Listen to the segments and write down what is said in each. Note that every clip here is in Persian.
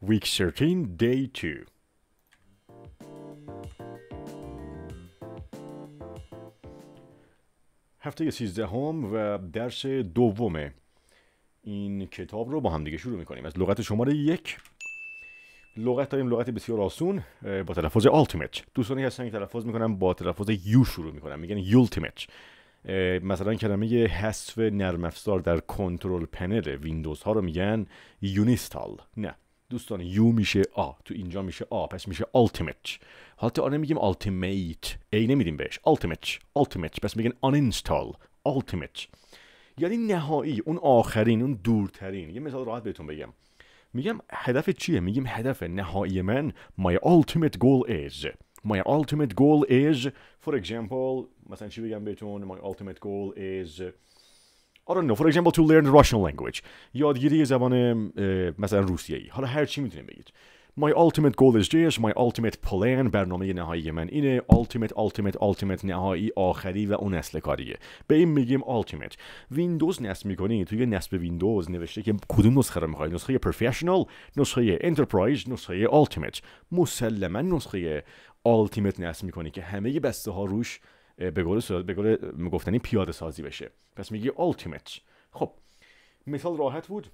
Week 13, Day 2. هفته 13 هم و درس دوم این کتاب رو با هم دیگه شروع میکنیم از لغت شماره یک لغت داریم لغت بسیار آسون با تلفظ ultimate دوستانی هستن که تلفظ میکنن با تلفظ یو شروع میکنن میگن ultimate مثلا کلمه حذف نرم افزار در کنترل پنل ویندوز ها رو میگن یونیستال نه دوستان یو میشه آ تو اینجا میشه آ پس میشه ultimate حالت آنه میگیم ultimate ای نمیدیم بهش ultimate ultimate پس میگن uninstall ultimate یعنی نهایی اون آخرین اون دورترین یه مثال راحت بهتون بگم میگم هدف چیه میگیم هدف نهایی من my ultimate goal is my ultimate goal is for example مثلا چی بگم بهتون my ultimate goal is آره نو know for example to learn Russian یادگیری زبان مثلا روسیه حالا هر چی میتونیم بگید My ultimate goal is this My ultimate plan برنامه نهایی من اینه Ultimate Ultimate Ultimate نهایی آخری و اون نسل کاریه به این میگیم Ultimate ویندوز نصب میکنی توی نصب ویندوز نوشته که کدوم نسخه رو میخوای نسخه پروفیشنال نسخه انترپرایز نسخه Ultimate مسلما نسخه Ultimate نصب میکنی که همه بسته ها روش به قول به قول گفتنی پیاده سازی بشه پس میگی ultimate خب مثال راحت بود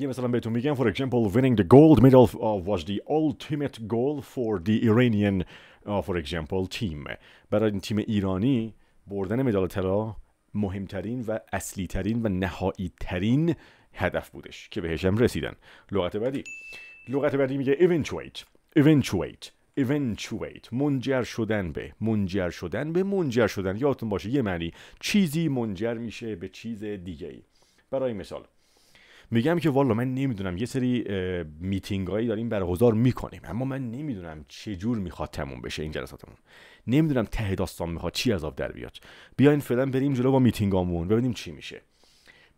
یه مثلا بهتون میگم for example winning the gold medal uh, was the ultimate goal for the Iranian uh, for example team برای این تیم ایرانی بردن مدال طلا مهمترین و اصلی ترین و نهایی ترین هدف بودش که بهش هم رسیدن لغت بعدی لغت بعدی میگه eventuate eventuate eventuate منجر شدن به منجر شدن به منجر شدن یادتون باشه یه معنی چیزی منجر میشه به چیز دیگه ای برای مثال میگم که والا من نمیدونم یه سری میتینگ هایی داریم برگزار میکنیم اما من نمیدونم چه جور میخواد تموم بشه این جلساتمون نمیدونم ته داستان میخواد چی عذاب در بیاد بیاین فعلا بریم جلو با میتینگامون ببینیم چی میشه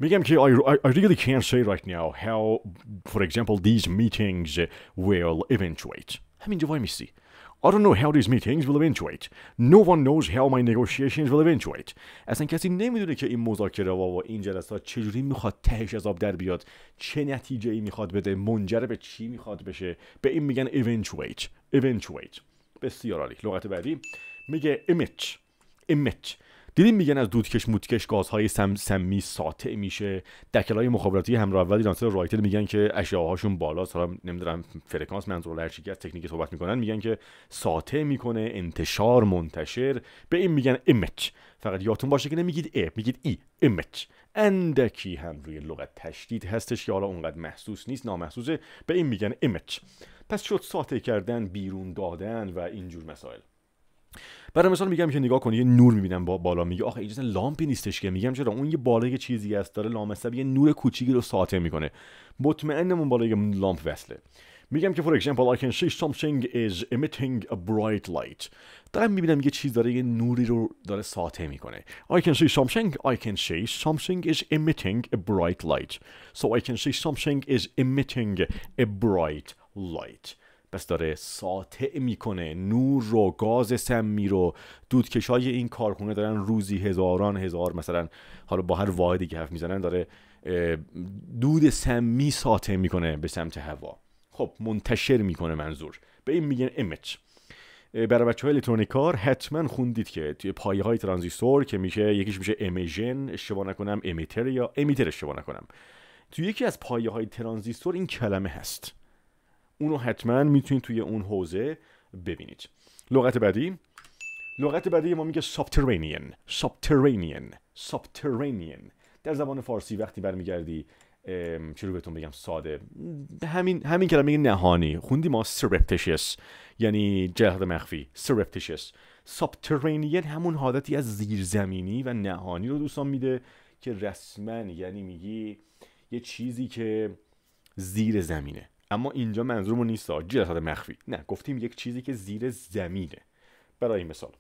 میگم که I, I really can't say right now how for example these meetings will eventuate همینجا وای میستی I don't know how these meetings will eventuate. No one knows how my negotiations will eventuate. اصلا کسی نمیدونه که این مذاکره و این جلسات چجوری میخواد تهش از آب در بیاد. چه نتیجه ای میخواد بده. منجر به چی میخواد بشه. به این میگن eventuate. eventuate. بسیار عالی. لغت بعدی میگه image. image. دیدیم میگن از دودکش مودکش گازهای سم سمی ساطع میشه دکلای مخابراتی همراه اول ایرانسل رایتل میگن که اشیاهاشون بالا حالا نمیدونم فرکانس منظور هر چیزی از تکنیک صحبت میکنن میگن که ساطع میکنه انتشار منتشر به این میگن ایمج فقط یادتون باشه که نمیگید ا میگید ای ایمج اندکی هم روی لغت تشدید هستش که حالا اونقدر محسوس نیست نامحسوسه به این میگن ایمج پس شد ساطع کردن بیرون دادن و اینجور مسائل برای مثال میگم که نگاه کنی یه نور میبینم با بالا میگه آخه اینجاست لامپی نیستش که میگم چرا اون یه بالای چیزی است داره لامصب یه نور کوچیکی رو ساطع میکنه مطمئنمون بالای لامپ وصله میگم که for example I can see something is emitting a bright light درم میبینم یه چیز داره یه نوری رو داره ساطع میکنه I can see something I can see something is emitting a bright light so I can see something is emitting a bright light پس داره ساطع میکنه نور رو گاز سمی رو دودکش های این کارخونه دارن روزی هزاران هزار مثلا حالا با هر واحدی که حرف میزنن داره دود سمی ساطع میکنه به سمت هوا خب منتشر میکنه منظور به این میگن امج برای بچه های الکترونیکار حتما خوندید که توی پایه های ترانزیستور که میشه یکیش میشه امیژن اشتباه نکنم امیتر یا امیتر اشتباه نکنم توی یکی از پایه های ترانزیستور این کلمه هست اونو حتما میتونید توی اون حوزه ببینید لغت بعدی لغت بعدی ما میگه سابترینین سابترینین سابترینین در زبان فارسی وقتی برمیگردی چی بهتون بگم ساده همین همین کلمه نهانی خوندی ما سرپتیشس یعنی جهد مخفی سرپتیشس سابترینین همون حالتی از زیرزمینی و نهانی رو دوستان میده که رسما یعنی میگی یه چیزی که زیر زمینه اما اینجا منظورمون نیست جلسات مخفی نه گفتیم یک چیزی که زیر زمینه برای مثال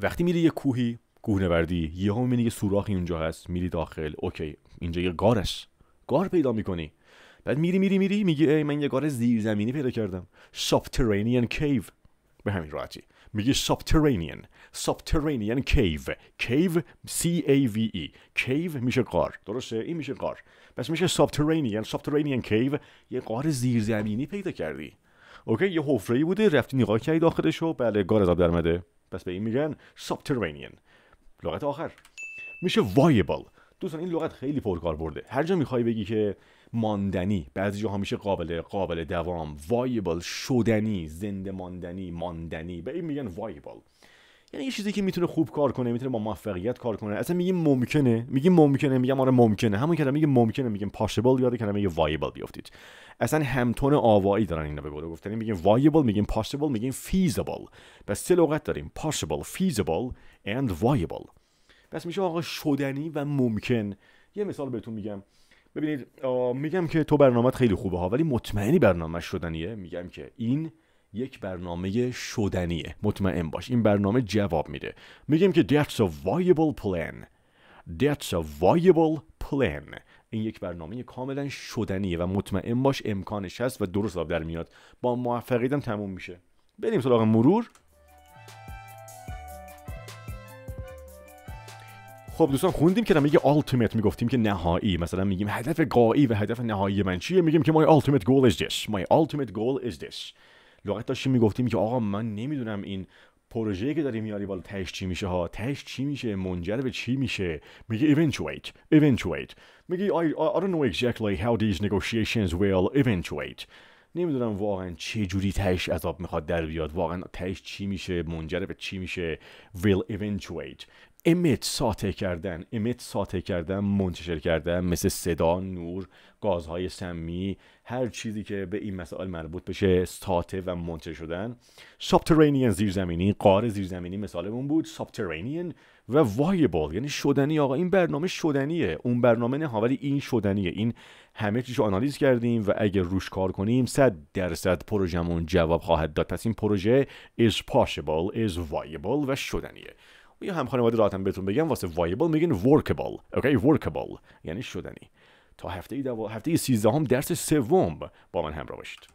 وقتی میری یه کوهی کوهنوردی یهو میبینی یه سوراخی اونجا هست میری داخل اوکی اینجا یه گارش گار پیدا میکنی بعد میری میری میری میگی ای من یه گار زیرزمینی پیدا کردم سابترینین کیو به همین راحتی میگه سابترینین سابترینین کیو کیو c a v ای e. کیو میشه قار درسته این میشه قار پس میشه سابترینین سابترینین کیو یه قار زیرزمینی پیدا کردی اوکی یه حفره بوده رفتی نگاه کردی داخلش و بله گار از آب درمده پس به این میگن سابترینین لغت آخر میشه وایبل دوستان این لغت خیلی پرکار برده هر جا میخوای بگی که ماندنی بعضی جاها میشه قابل قابل دوام وایبل شدنی زنده ماندنی ماندنی به این میگن وایبل یعنی یه چیزی که میتونه خوب کار کنه میتونه با موفقیت کار کنه اصلا میگیم ممکنه میگیم ممکنه میگم آره ممکنه همون کلمه میگیم ممکنه میگیم پاسیبل یاد کلمه میگه وایبل بیافتید اصلا همتون آوایی دارن اینا به قول گفتن یعنی میگیم وایبل میگیم پاسیبل میگیم فیزیبل پس سه لغت داریم پاسیبل فیزیبل اند وایبل پس میشه آقا شدنی و ممکن یه مثال بهتون میگم ببینید میگم که تو برنامه خیلی خوبه ها ولی مطمئنی برنامه شدنیه میگم که این یک برنامه شدنیه مطمئن باش این برنامه جواب میده میگم که that's a viable plan that's a viable plan این یک برنامه کاملا شدنیه و مطمئن باش امکانش هست و درست در میاد با موفقیتم تموم میشه بریم سراغ مرور خب دوستان خوندیم که میگه ultimate میگفتیم که نهایی مثلا میگیم هدف قایی و هدف نهایی من چیه میگیم که my ultimate goal از this my ultimate goal is this لغت داشتیم میگفتیم که آقا من نمیدونم این پروژه که داری میاری بالا تهش چی میشه ها تهش چی میشه منجر به چی میشه میگه eventuate eventuate میگه I, I don't know exactly how these negotiations will eventuate نمیدونم واقعا چه جوری تهش عذاب میخواد در بیاد واقعا تهش چی میشه منجر به چی میشه will eventuate امت ساته کردن امت ساطع کردن منتشر کردن مثل صدا نور گازهای سمی هر چیزی که به این مسائل مربوط بشه ساطع و منتشر شدن سابترینین زیرزمینی قار زیرزمینی مثالمون بود سابترینین و وایبل یعنی شدنی آقا این برنامه شدنیه اون برنامه نه ولی این شدنیه این همه رو آنالیز کردیم و اگر روش کار کنیم 100 درصد پروژمون جواب خواهد داد پس این پروژه is possible is viable و شدنیه و یا هم خانواده راحتم بهتون بگم واسه وایبل میگن ورکبل اوکی ورکبل یعنی شدنی تا هفته ای دو... هفته 13 درس سوم با من همراه باشید